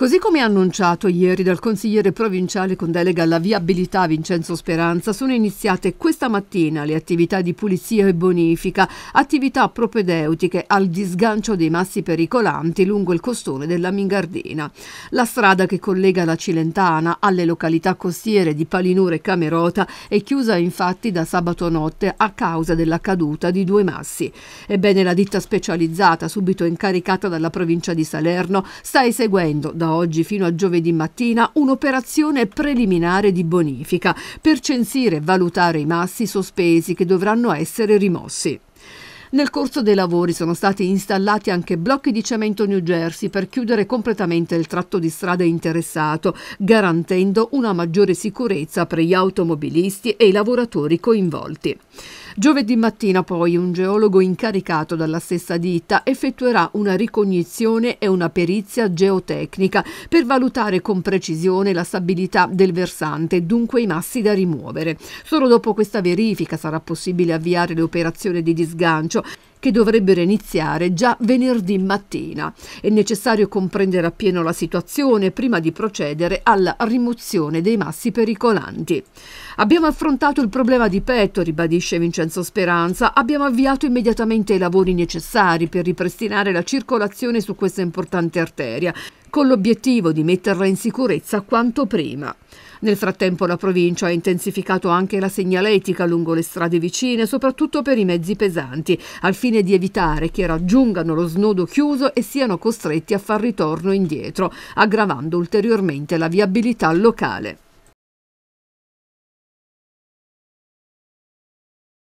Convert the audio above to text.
Così come annunciato ieri dal consigliere provinciale con delega alla viabilità Vincenzo Speranza, sono iniziate questa mattina le attività di pulizia e bonifica, attività propedeutiche al disgancio dei massi pericolanti lungo il costone della Mingardina. La strada che collega la Cilentana alle località costiere di Palinure e Camerota è chiusa infatti da sabato notte a causa della caduta di due massi. Ebbene la ditta specializzata, subito incaricata dalla provincia di Salerno, sta eseguendo da oggi fino a giovedì mattina un'operazione preliminare di bonifica per censire e valutare i massi sospesi che dovranno essere rimossi. Nel corso dei lavori sono stati installati anche blocchi di cemento New Jersey per chiudere completamente il tratto di strada interessato, garantendo una maggiore sicurezza per gli automobilisti e i lavoratori coinvolti. Giovedì mattina poi un geologo incaricato dalla stessa ditta effettuerà una ricognizione e una perizia geotecnica per valutare con precisione la stabilità del versante dunque i massi da rimuovere. Solo dopo questa verifica sarà possibile avviare le operazioni di disgancio servizio che dovrebbero iniziare già venerdì mattina. È necessario comprendere appieno la situazione prima di procedere alla rimozione dei massi pericolanti. Abbiamo affrontato il problema di petto, ribadisce Vincenzo Speranza, abbiamo avviato immediatamente i lavori necessari per ripristinare la circolazione su questa importante arteria con l'obiettivo di metterla in sicurezza quanto prima. Nel frattempo la provincia ha intensificato anche la segnaletica lungo le strade vicine, soprattutto per i mezzi pesanti, al fine di evitare che raggiungano lo snodo chiuso e siano costretti a far ritorno indietro, aggravando ulteriormente la viabilità locale.